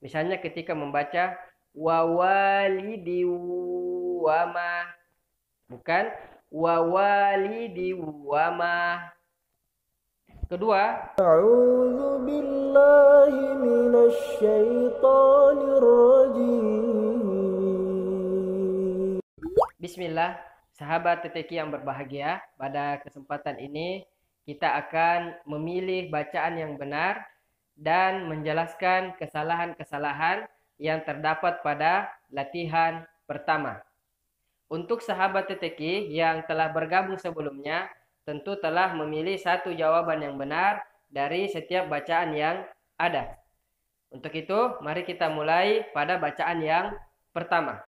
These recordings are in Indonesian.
Misalnya ketika membaca wawalidi wama bukan wawalidi wama. Kedua, Bismillah, sahabat Teteki yang berbahagia, pada kesempatan ini kita akan memilih bacaan yang benar dan menjelaskan kesalahan-kesalahan yang terdapat pada latihan pertama. Untuk sahabat TTK yang telah bergabung sebelumnya, tentu telah memilih satu jawaban yang benar dari setiap bacaan yang ada. Untuk itu, mari kita mulai pada bacaan yang pertama.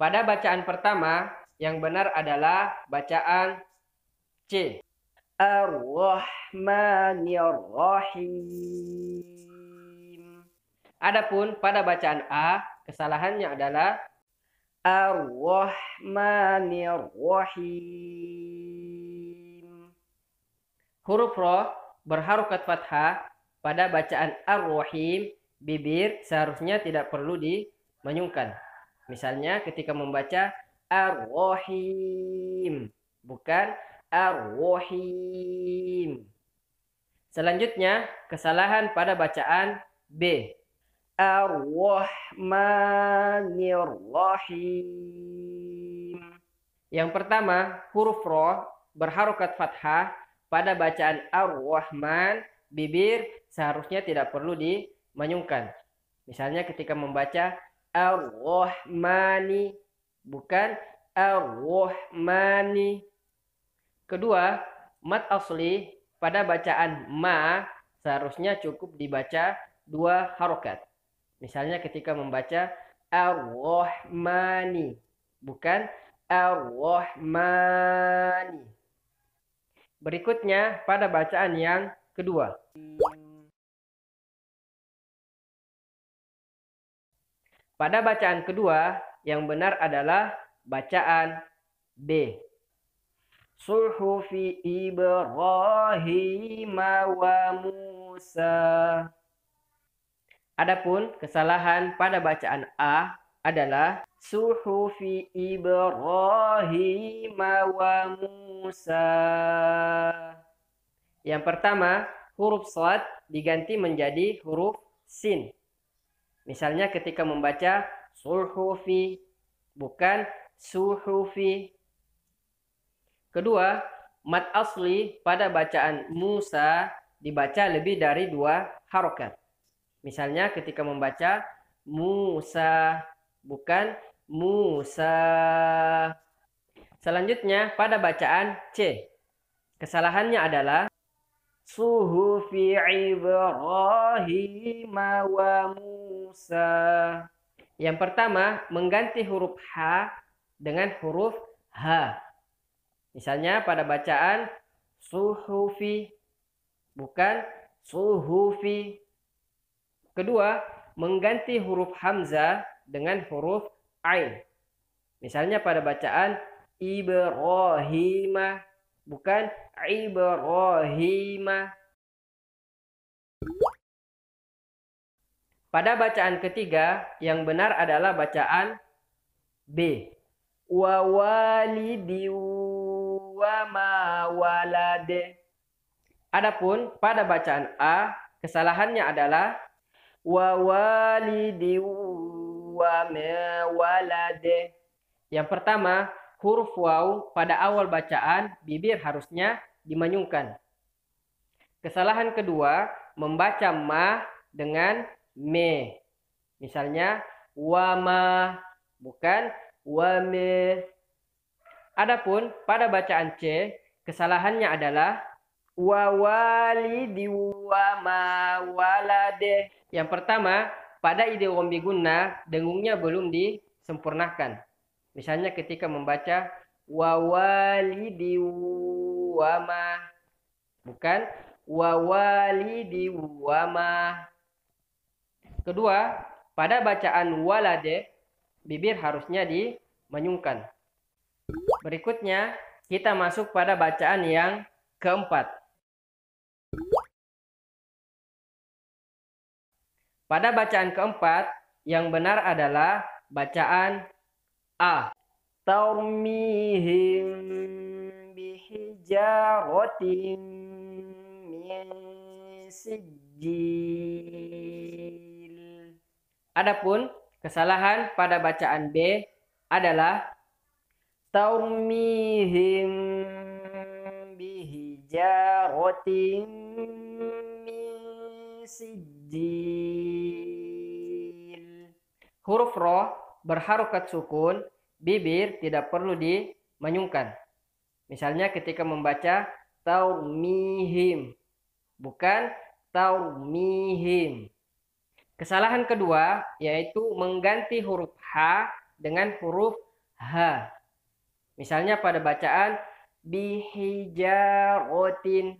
Pada bacaan pertama, yang benar adalah bacaan C. Ar-Rahmanir-Rahim. Adapun pada bacaan A, kesalahannya adalah Ar-Rahmanir-Rahim. Huruf roh berharokat fathah pada bacaan Ar-Rahim, bibir seharusnya tidak perlu dimenyungkan. Misalnya ketika membaca Ar-Rahim, bukan Ar-Rahim. Selanjutnya, kesalahan pada bacaan B. Ar-Rahmanir-Rahim. Yang pertama, huruf roh berharokat fathah pada bacaan Ar-Rahman, bibir seharusnya tidak perlu dimanyungkan. Misalnya ketika membaca Ar-Rahmani, bukan Ar-Rahmani. Kedua, mat asli pada bacaan ma seharusnya cukup dibaca dua harokat. Misalnya ketika membaca arwahmani, bukan arwahmani. Berikutnya pada bacaan yang kedua. Pada bacaan kedua, yang benar adalah bacaan B. صحف إبراهيم وموسى Adapun kesalahan pada bacaan A adalah suhufi Ibrahim wa Musa. Yang pertama, huruf slat diganti menjadi huruf sin. Misalnya ketika membaca suhufi bukan suhufi Kedua, mat asli pada bacaan Musa dibaca lebih dari dua harokat. Misalnya ketika membaca Musa bukan Musa. Selanjutnya pada bacaan C. Kesalahannya adalah suhu fi Ibrahim wa Musa. Yang pertama mengganti huruf H dengan huruf H. Misalnya pada bacaan suhufi bukan suhufi. Kedua, mengganti huruf hamzah dengan huruf ain. Misalnya pada bacaan Ibrahima bukan Ibrahima. Pada bacaan ketiga, yang benar adalah bacaan B. Wawalidiu wa ma walade. Adapun pada bacaan A, kesalahannya adalah wa walidi wa ma walade. Yang pertama, huruf waw pada awal bacaan bibir harusnya dimanyungkan. Kesalahan kedua, membaca ma dengan me. Misalnya wama bukan wame Adapun pada bacaan C, kesalahannya adalah wa walidi wa ma walade. Yang pertama, pada ide biguna, dengungnya belum disempurnakan. Misalnya ketika membaca wa walidi wa ma bukan wa walidi wa ma. Kedua, pada bacaan walade bibir harusnya dimenyungkan menyungkan. Berikutnya, kita masuk pada bacaan yang keempat. Pada bacaan keempat, yang benar adalah bacaan A. Tarmihim bihijaratin Adapun kesalahan pada bacaan B adalah tarmihim bihijaratin min sijil huruf roh berharokat sukun bibir tidak perlu dimenyungkan misalnya ketika membaca taumihim bukan taumihim kesalahan kedua yaitu mengganti huruf h dengan huruf h Misalnya pada bacaan bihijarotin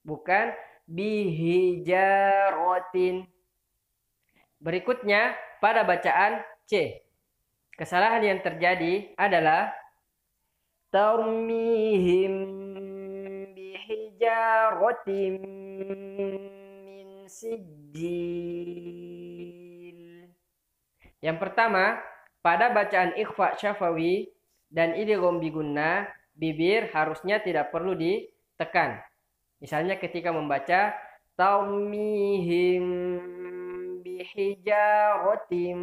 bukan bihijarotin. Berikutnya pada bacaan C. Kesalahan yang terjadi adalah tarmihim bihijarotin min sijil. Yang pertama, pada bacaan ikhfa syafawi dan ide idiom guna bibir harusnya tidak perlu ditekan. Misalnya ketika membaca taumihim rotim,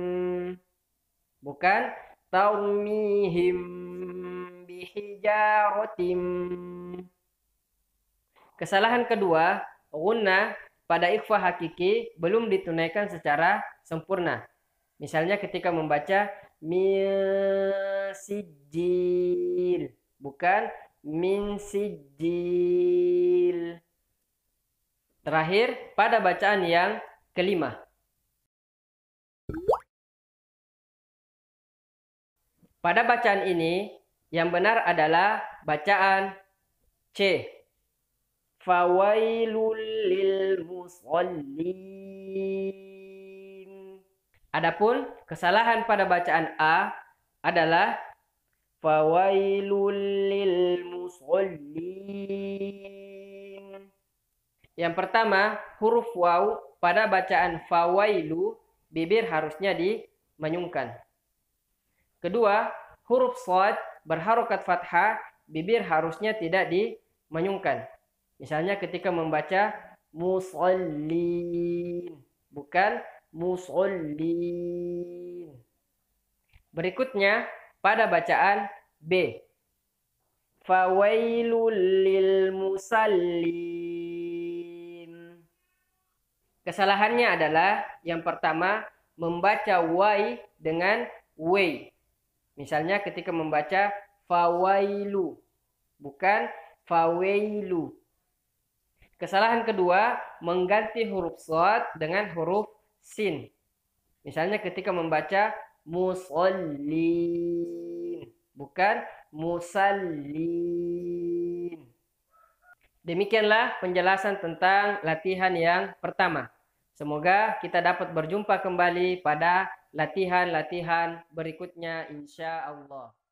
bukan taumihim rotim. Kesalahan kedua, guna pada ikhfa hakiki belum ditunaikan secara sempurna. Misalnya ketika membaca min bukan min sijil terakhir pada bacaan yang kelima pada bacaan ini yang benar adalah bacaan C fawailul lil musallim Adapun kesalahan pada bacaan A adalah fawailul Yang pertama, huruf waw pada bacaan fawailu bibir harusnya dimenyungkan. Kedua, huruf shad berharokat fathah bibir harusnya tidak dimenyungkan. Misalnya ketika membaca musallin bukan musallin. Berikutnya pada bacaan B. Fawailul lil musallin. Kesalahannya adalah yang pertama membaca wai dengan wei. Misalnya ketika membaca fawailu bukan fawailu. Kesalahan kedua mengganti huruf shad dengan huruf sin. Misalnya ketika membaca musallin, bukan musallin. Demikianlah penjelasan tentang latihan yang pertama. Semoga kita dapat berjumpa kembali pada latihan-latihan berikutnya insya Allah.